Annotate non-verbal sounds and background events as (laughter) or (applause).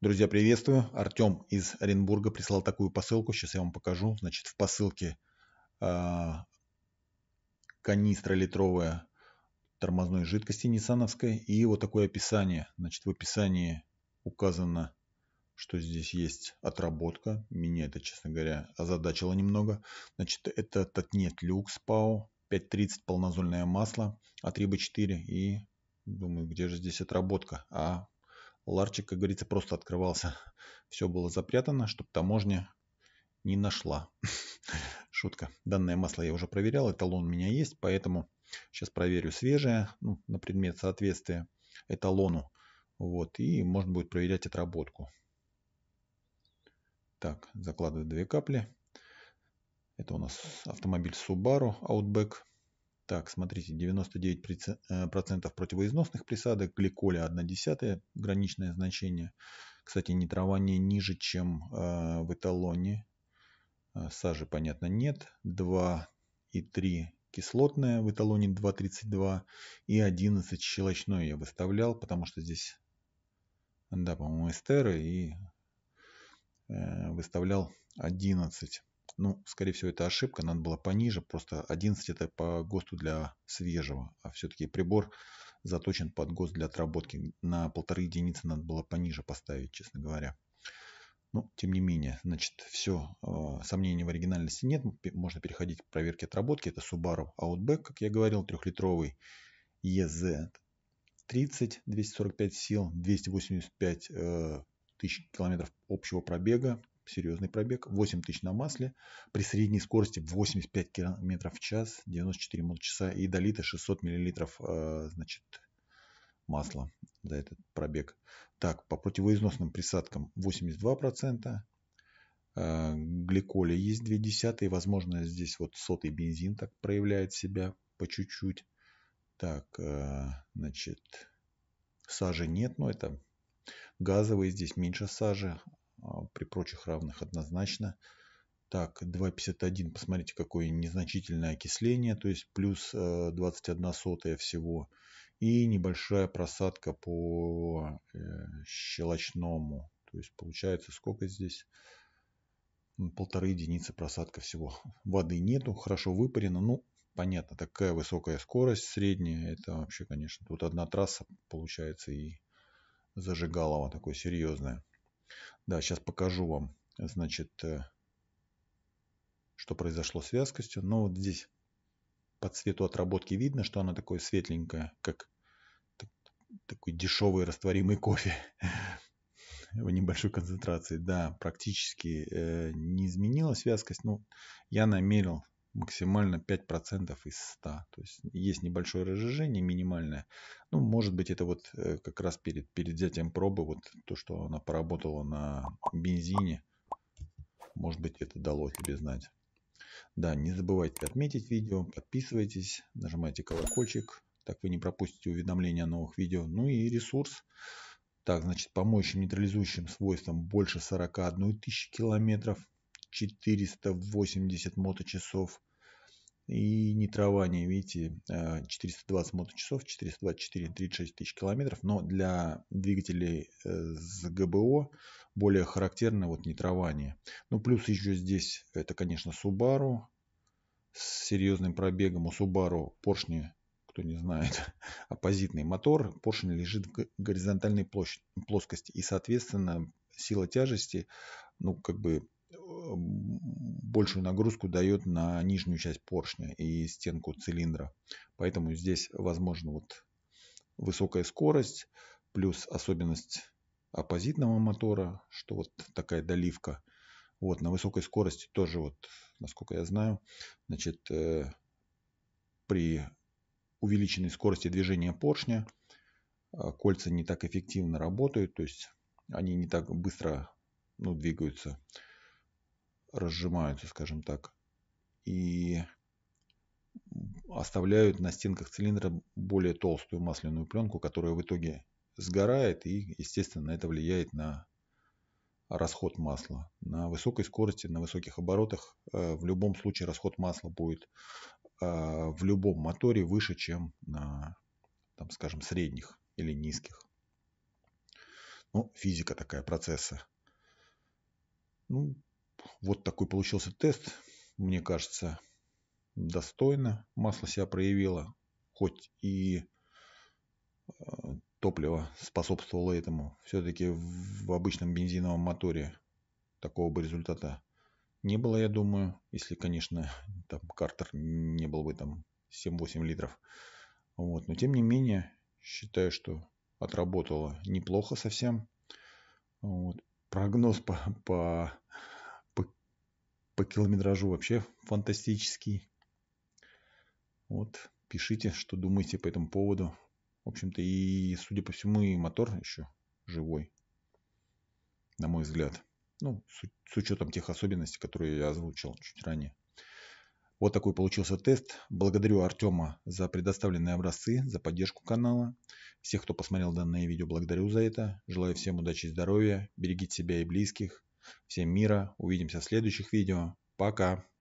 Друзья, приветствую. Артем из Оренбурга прислал такую посылку. Сейчас я вам покажу. Значит, в посылке э, а, канистра литровая тормозной жидкости ниссановской. И вот такое описание. Значит, в описании указано, что здесь есть отработка. Меня это, честно говоря, озадачило немного. Значит, это Татнет Люкс Пау 5.30 полнозольное масло, А3Б4 и думаю, где же здесь отработка? А ларчик, как говорится, просто открывался. (laughs) Все было запрятано, чтобы таможня не нашла. (laughs) Шутка. Данное масло я уже проверял, эталон у меня есть, поэтому сейчас проверю свежее, ну, на предмет соответствия эталону. Вот, и можно будет проверять отработку. Так, закладываю две капли. Это у нас автомобиль Subaru Outback так, смотрите, 99% э, противоизносных присадок, гликоля 1 десятая, граничное значение. Кстати, нитрование ниже, чем э, в эталоне. Э, сажи, понятно, нет. 2 и 3 кислотное в эталоне 2.32 и 11 щелочное я выставлял, потому что здесь, да, по-моему, эстеры и э, выставлял 11. Ну, скорее всего, это ошибка, надо было пониже, просто 11 это по ГОСТу для свежего, а все-таки прибор заточен под ГОСТ для отработки. На полторы единицы надо было пониже поставить, честно говоря. Ну, тем не менее, значит, все, а, сомнений в оригинальности нет, можно переходить к проверке отработки. Это Subaru Outback, как я говорил, трехлитровый EZ 30, 245 сил, 285 э, тысяч километров общего пробега, серьезный пробег, 8 тысяч на масле, при средней скорости 85 км в час, 94 часа и долито 600 мл значит, масла за этот пробег. Так, по противоизносным присадкам 82%, э, гликоли есть 2 десятые, возможно здесь вот сотый бензин так проявляет себя по чуть-чуть. Так, э, значит, сажи нет, но это газовые здесь меньше сажи, а, при прочих равных однозначно. Так, 2,51, посмотрите, какое незначительное окисление, то есть плюс 21 э, сотая всего. И небольшая просадка по э, щелочному. То есть получается сколько здесь? Полторы единицы просадка всего. Воды нету, хорошо выпарено. Ну, понятно, такая высокая скорость средняя. Это вообще, конечно, тут одна трасса получается и зажигалова такое серьезное. Да, сейчас покажу вам, значит, э, что произошло с вязкостью. Но вот здесь по цвету отработки видно, что она такое светленькая, как такой дешевый растворимый кофе (laughs) в небольшой концентрации. Да, практически э, не изменилась вязкость. Ну, я намерил максимально 5% из 100. То есть есть небольшое разжижение, минимальное. Ну, может быть, это вот э, как раз перед, перед взятием пробы, вот то, что она поработала на бензине, может быть, это дало тебе знать. Да, не забывайте отметить видео, подписывайтесь, нажимайте колокольчик, так вы не пропустите уведомления о новых видео. Ну и ресурс. Так, значит, по моющим нейтрализующим свойствам больше 41 тысячи километров. 480 моточасов. И не трование, видите, 420 моточасов, 424, 36 тысяч километров. Но для двигателей э, с ГБО более характерно вот нитрование. Ну, плюс еще здесь, это, конечно, Subaru с серьезным пробегом. У Subaru поршни, кто не знает, (laughs) оппозитный мотор. Поршень лежит в горизонтальной площадь, плоскости. И, соответственно, сила тяжести, ну, как бы большую нагрузку дает на нижнюю часть поршня и стенку цилиндра. Поэтому здесь возможно вот высокая скорость, плюс особенность оппозитного мотора, что вот такая доливка. Вот на высокой скорости тоже вот, насколько я знаю, значит, э, при увеличенной скорости движения поршня э, кольца не так эффективно работают, то есть они не так быстро ну, двигаются разжимаются, скажем так, и оставляют на стенках цилиндра более толстую масляную пленку, которая в итоге сгорает и, естественно, это влияет на расход масла. На высокой скорости, на высоких оборотах э, в любом случае расход масла будет э, в любом моторе выше, чем на, там, скажем, средних или низких. Ну, физика такая процесса. Ну, вот такой получился тест. Мне кажется, достойно масло себя проявило. Хоть и э, топливо способствовало этому. Все-таки в обычном бензиновом моторе такого бы результата не было, я думаю. Если, конечно, там картер не был бы там 7-8 литров. Вот. Но тем не менее, считаю, что отработало неплохо совсем. Вот. Прогноз по, по по километражу вообще фантастический. Вот, пишите, что думаете по этому поводу. В общем-то, и, судя по всему, и мотор еще живой, на мой взгляд. Ну, с, с учетом тех особенностей, которые я озвучил чуть ранее. Вот такой получился тест. Благодарю Артема за предоставленные образцы, за поддержку канала. Всех, кто посмотрел данное видео, благодарю за это. Желаю всем удачи и здоровья. Берегите себя и близких. Всем мира. Увидимся в следующих видео. Пока.